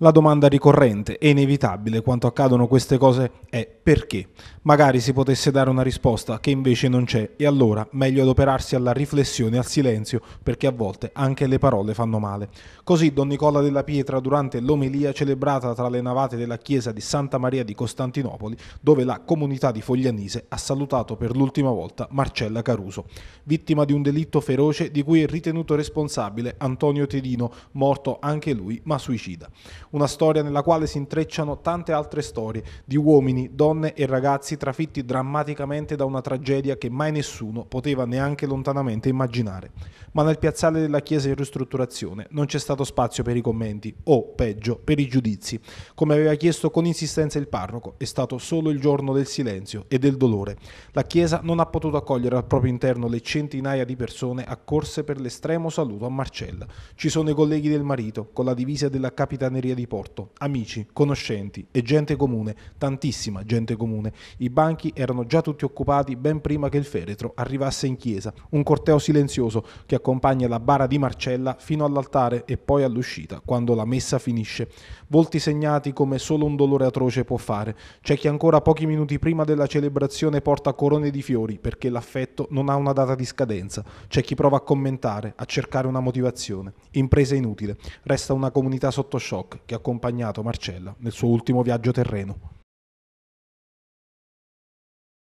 La domanda ricorrente e inevitabile quando accadono queste cose è perché? Magari si potesse dare una risposta che invece non c'è e allora meglio adoperarsi alla riflessione, e al silenzio, perché a volte anche le parole fanno male. Così Don Nicola della Pietra durante l'omelia celebrata tra le navate della chiesa di Santa Maria di Costantinopoli, dove la comunità di Foglianise ha salutato per l'ultima volta Marcella Caruso, vittima di un delitto feroce di cui è ritenuto responsabile Antonio Tedino, morto anche lui ma suicida una storia nella quale si intrecciano tante altre storie di uomini, donne e ragazzi trafitti drammaticamente da una tragedia che mai nessuno poteva neanche lontanamente immaginare. Ma nel piazzale della chiesa in ristrutturazione non c'è stato spazio per i commenti o, peggio, per i giudizi. Come aveva chiesto con insistenza il parroco, è stato solo il giorno del silenzio e del dolore. La chiesa non ha potuto accogliere al proprio interno le centinaia di persone accorse per l'estremo saluto a Marcella. Ci sono i colleghi del marito, con la divisa della capitaneria di porto, amici, conoscenti e gente comune, tantissima gente comune. I banchi erano già tutti occupati ben prima che il feretro arrivasse in chiesa, un corteo silenzioso che accompagna la bara di Marcella fino all'altare e poi all'uscita, quando la messa finisce. Volti segnati come solo un dolore atroce può fare. C'è chi ancora pochi minuti prima della celebrazione porta corone di fiori perché l'affetto non ha una data di scadenza. C'è chi prova a commentare, a cercare una motivazione. Impresa inutile. Resta una comunità sotto shock che ha accompagnato Marcella nel suo ultimo viaggio terreno.